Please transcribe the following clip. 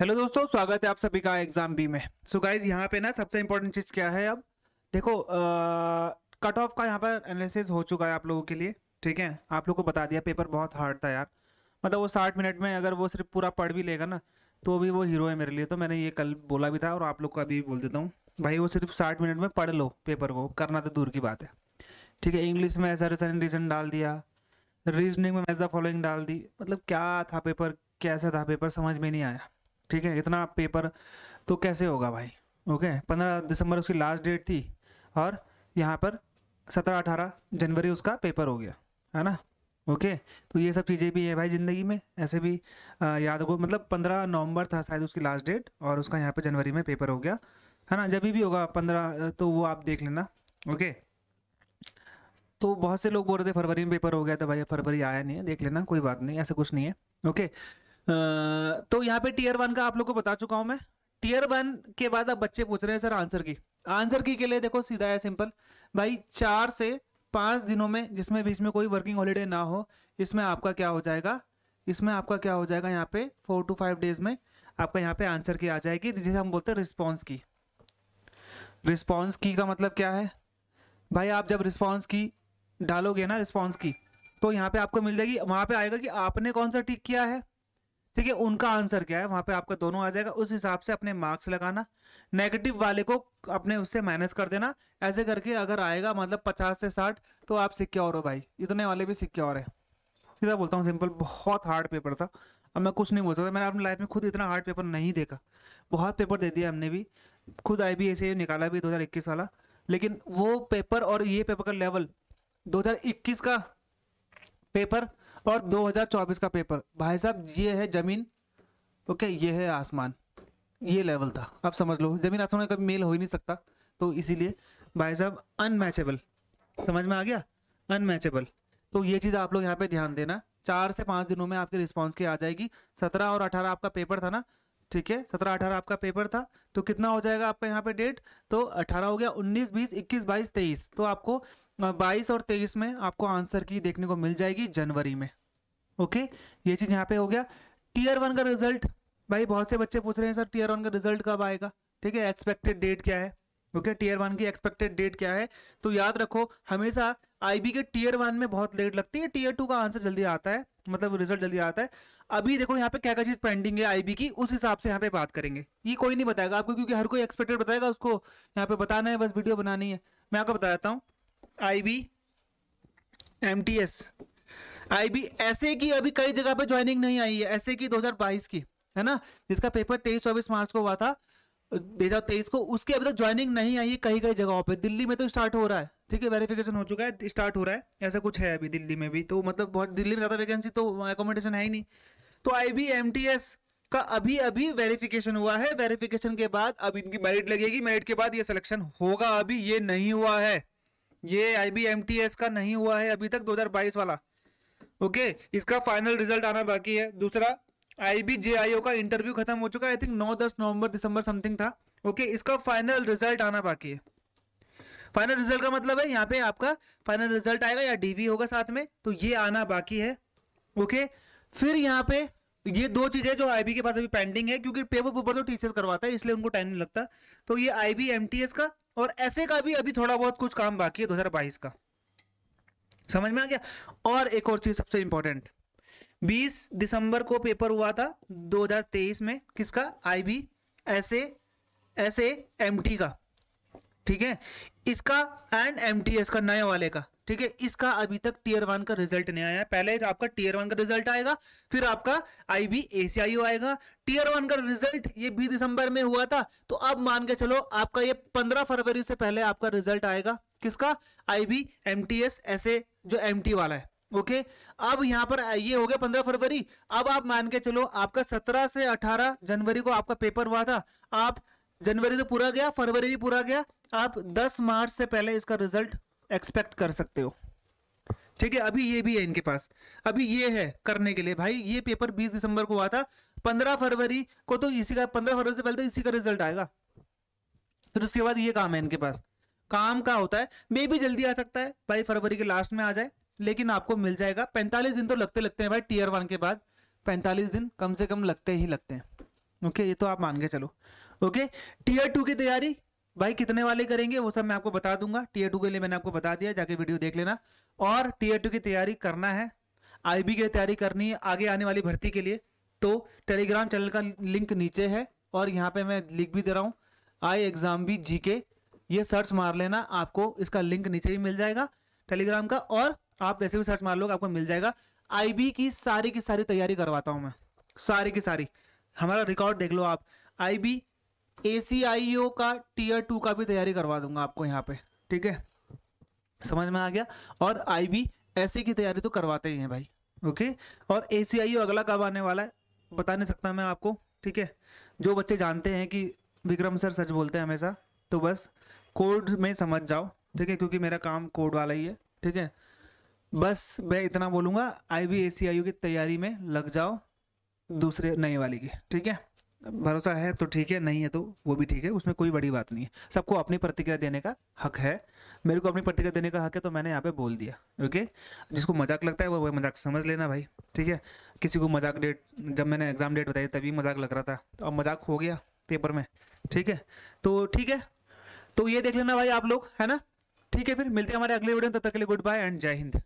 hello दोस्तों स्वागत है आप सभी का एग्जाम बी में सो so गाइज यहाँ पे ना सबसे इम्पोर्टेंट चीज़ क्या है अब देखो कट ऑफ का यहाँ पर एनालिसिस हो चुका है आप लोगों के लिए ठीक है आप लोगों को बता दिया पेपर बहुत हार्ड था यार मतलब वो साठ मिनट में अगर वो सिर्फ पूरा पढ़ भी लेगा ना तो भी वो हीरो है मेरे लिए तो मैंने ये कल बोला भी था और आप लोग को अभी बोल देता हूँ भाई वो सिर्फ साठ मिनट में पढ़ लो पेपर को करना तो दूर की बात है ठीक है इंग्लिश में ऐसा रिसन रीजन डाल दिया रीजनिंग में मैज द फॉलोइंग डाल दी मतलब क्या था पेपर कैसा था पेपर समझ में नहीं आया ठीक है इतना पेपर तो कैसे होगा भाई ओके पंद्रह दिसंबर उसकी लास्ट डेट थी और यहाँ पर सत्रह अठारह जनवरी उसका पेपर हो गया है ना ओके तो ये सब चीज़ें भी है भाई ज़िंदगी में ऐसे भी याद हो मतलब पंद्रह नवंबर था शायद उसकी लास्ट डेट और उसका यहाँ पर जनवरी में पेपर हो गया है ना जब भी होगा पंद्रह तो वो आप देख लेना ओके तो बहुत से लोग बोल रहे थे फरवरी में पेपर हो गया था भाई फरवरी आया नहीं है देख लेना कोई बात नहीं ऐसा कुछ नहीं है ओके तो यहाँ पे टीयर वन का आप लोग को बता चुका हूं मैं टीयर वन के बाद अब बच्चे पूछ रहे हैं सर आंसर की आंसर की के लिए देखो सीधा है सिंपल भाई चार से पाँच दिनों में जिसमें बीच में कोई वर्किंग हॉलीडे ना हो इसमें आपका क्या हो जाएगा इसमें आपका क्या हो जाएगा यहाँ पे फोर टू फाइव डेज में आपका यहाँ पे आंसर की आ जाएगी जिसे हम बोलते हैं रिस्पॉन्स की रिस्पॉन्स की का मतलब क्या है भाई आप जब रिस्पॉन्स की डालोगे ना रिस्पॉन्स की तो यहाँ पे आपको मिल जाएगी वहाँ पे आएगा कि आपने कौन सा टिक किया है ठीक है उनका आंसर क्या है वहां पे आपका दोनों आ जाएगा उस हिसाब से अपने मार्क्स लगाना नेगेटिव वाले को अपने उससे माइनस कर देना ऐसे करके अगर आएगा मतलब पचास से साठ तो आप सिक्योर हो भाई इतने वाले भी सिक्योर है सीधा बोलता हूँ सिंपल बहुत हार्ड पेपर था अब मैं कुछ नहीं बोल सकता मैंने अपनी लाइफ में खुद इतना हार्ड पेपर नहीं देखा बहुत पेपर दे दिया हमने भी खुद आई बी e निकाला भी 2021 वाला लेकिन वो पेपर और ये पेपर का लेवल 2021 का पेपर और 2024 का पेपर भाई साहब ये है ज़मीन ओके ये है आसमान ये लेवल था आप समझ लो ज़मीन आसमान कभी मेल हो ही नहीं सकता तो इसीलिए भाई साहब अनमैचेबल समझ में आ गया अनमैचेबल तो ये चीज़ आप लोग यहाँ पे ध्यान देना चार से पांच दिनों में आपकी रिस्पॉन्स की आ जाएगी सत्रह और अठारह आपका पेपर था ना ठीक है सत्रह अठारह आपका पेपर था तो कितना हो जाएगा आपका यहाँ पे डेट तो अठारह हो गया उन्नीस बीस इक्कीस बाईस तेईस तो आपको बाईस और तेईस में आपको आंसर की देखने को मिल जाएगी जनवरी में ओके ये चीज़ यहाँ पे हो गया टीयर वन का रिजल्ट भाई बहुत से बच्चे पूछ रहे हैं सर टीयर वन का रिजल्ट कब आएगा ठीक है एक्सपेक्टेड डेट क्या है ओके टीयर वन की एक्सपेक्टेड डेट क्या है तो याद रखो हमेशा आईबी के टीयर वन में बहुत लेट लगती है टीयर टू का आंसर जल्दी आता है मतलब रिजल्ट जल्दी आता है अभी देखो यहाँ पे क्या क्या चीज़ पेंडिंग है आईबी की उस हिसाब से यहाँ पे बात करेंगे ये कोई नहीं बताएगा आपको क्योंकि हर कोई एक्सपेक्टेड बताएगा उसको यहाँ पे बताना है बस वीडियो बनानी है मैं आपको बता देता हूँ I B M T S I B ऐसे की अभी कई जगह पे ज्वाइनिंग नहीं आई है ऐसे की 2022 की है ना जिसका पेपर तेईस चौबीस मार्च को हुआ था दो हजार तेईस को उसकी अभी तक ज्वाइनिंग नहीं आई है कई कई जगहों पे दिल्ली में तो स्टार्ट हो रहा है ठीक है वेरिफिकेशन हो चुका है स्टार्ट हो रहा है ऐसा कुछ है अभी दिल्ली में भी तो मतलब बहुत दिल्ली में ज़्यादा वैकेंसी तो एकोमोडेशन है ही नहीं तो I B M T S का अभी अभी वेरिफिकेशन हुआ है वेरिफिकेशन के बाद अब इनकी मेरिट लगेगी मेरिट के बाद ये सिलेक्शन होगा अभी ये नहीं हुआ है ये I B M T S का नहीं हुआ है अभी तक 2022 वाला ओके इसका फाइनल रिजल्ट आना बाकी है दूसरा आई बी जे आई ओ का इंटरव्यू खत्म हो चुका है आई थिंक नौ दस नवंबर दिसंबर समथिंग था ओके इसका फाइनल रिजल्ट आना बाकी है फाइनल रिजल्ट का मतलब है यहाँ पे आपका फाइनल रिजल्ट आएगा या डीवी होगा साथ में तो ये आना बाकी है ओके फिर यहाँ पे तो ये दो चीजें जो आईबी के पास अभी पेंडिंग है क्योंकि पेपर पेपर तो टीचर्स करवाता है इसलिए उनको टाइम नहीं लगता तो ये आईबी एमटीएस का और ऐसे का भी अभी थोड़ा बहुत कुछ काम बाकी है बाईस का समझ में आ गया और एक और चीज सबसे इंपॉर्टेंट 20 दिसंबर को पेपर हुआ था 2023 में किसका आई बी ऐसे ऐसे टी का ठीक है इसका एंड एस का नए वाले का ठीक है इसका अभी तक टीयर वन का रिजल्ट नहीं आया पहले आपका टीयर वन का रिजल्ट आएगा फिर आपका आईबी बी एसीआईओ आएगा टीयर वन का रिजल्ट ये बीस दिसंबर में हुआ था तो अब मान के चलो आपका ये पंद्रह फरवरी से पहले आपका रिजल्ट आएगा किसका IB B M T S S जो एम टी वाला है ओके अब यहाँ पर ये हो गया पंद्रह फरवरी अब आप मान के चलो आपका सत्रह से अठारह जनवरी को आपका पेपर हुआ था आप जनवरी तो पूरा गया फरवरी भी पूरा गया आप 10 मार्च से पहले इसका रिजल्ट एक्सपेक्ट कर सकते हो ठीक है अभी ये भी है इनके पास अभी ये है करने के लिए भाई ये पेपर 20 दिसंबर को हुआ था 15 फरवरी को तो इसी का 15 फरवरी से पहले तो इसी का रिजल्ट आएगा फिर तो उसके बाद ये काम है इनके पास काम का होता है मे भी जल्दी आ सकता है भाई फरवरी के लास्ट में आ जाए लेकिन आपको मिल जाएगा पैंतालीस दिन तो लगते लगते हैं भाई टीयर वन के बाद पैंतालीस दिन कम से कम लगते ही लगते हैं ओके ये तो आप मान के चलो ओके टीयर टू की तैयारी भाई कितने वाले करेंगे वो सब मैं आपको बता दूंगा टीए टू के लिए मैंने आपको बता दिया जाके वीडियो देख लेना और टीए टू की तैयारी करना है आईबी की तैयारी करनी है आगे आने वाली भर्ती के लिए तो टेलीग्राम चैनल का लिंक नीचे है और यहाँ पे मैं लिख भी दे रहा हूँ आई एग्जाम भी जी के ये सर्च मार लेना आपको इसका लिंक नीचे ही मिल जाएगा टेलीग्राम का और आप वैसे भी सर्च मार लो आपको मिल जाएगा आईबी की सारी की सारी तैयारी करवाता हूँ मैं सारी की सारी हमारा रिकॉर्ड देख लो आप आईबी ए e का टीयर टू का भी तैयारी करवा दूंगा आपको यहाँ पे ठीक है समझ में आ गया और आई बी की तैयारी तो करवाते ही हैं भाई ओके और ए e अगला कब आने वाला है बता नहीं सकता मैं आपको ठीक है जो बच्चे जानते हैं कि विक्रम सर सच बोलते हैं हमेशा तो बस कोड में समझ जाओ ठीक है क्योंकि मेरा काम कोड वाला ही है ठीक है बस मैं इतना बोलूँगा आई बी e की तैयारी में लग जाओ दूसरे नए वाली की ठीक है भरोसा है तो ठीक है नहीं है तो वो भी ठीक है उसमें कोई बड़ी बात नहीं है सबको अपनी प्रतिक्रिया देने का हक है मेरे को अपनी प्रतिक्रिया देने का हक है तो मैंने यहाँ पे बोल दिया ओके जिसको मजाक लगता है वो वही मजाक समझ लेना भाई ठीक है किसी को मजाक डेट जब मैंने एग्ज़ाम डेट बताई तभी मजाक लग रहा था तो अब मजाक हो गया पेपर में ठीक है तो ठीक है तो ये देख लेना भाई आप लोग है ना ठीक है फिर मिलते हैं हमारे अगले वीडियो में तब तक के लिए गुड बाय एंड जय हिंद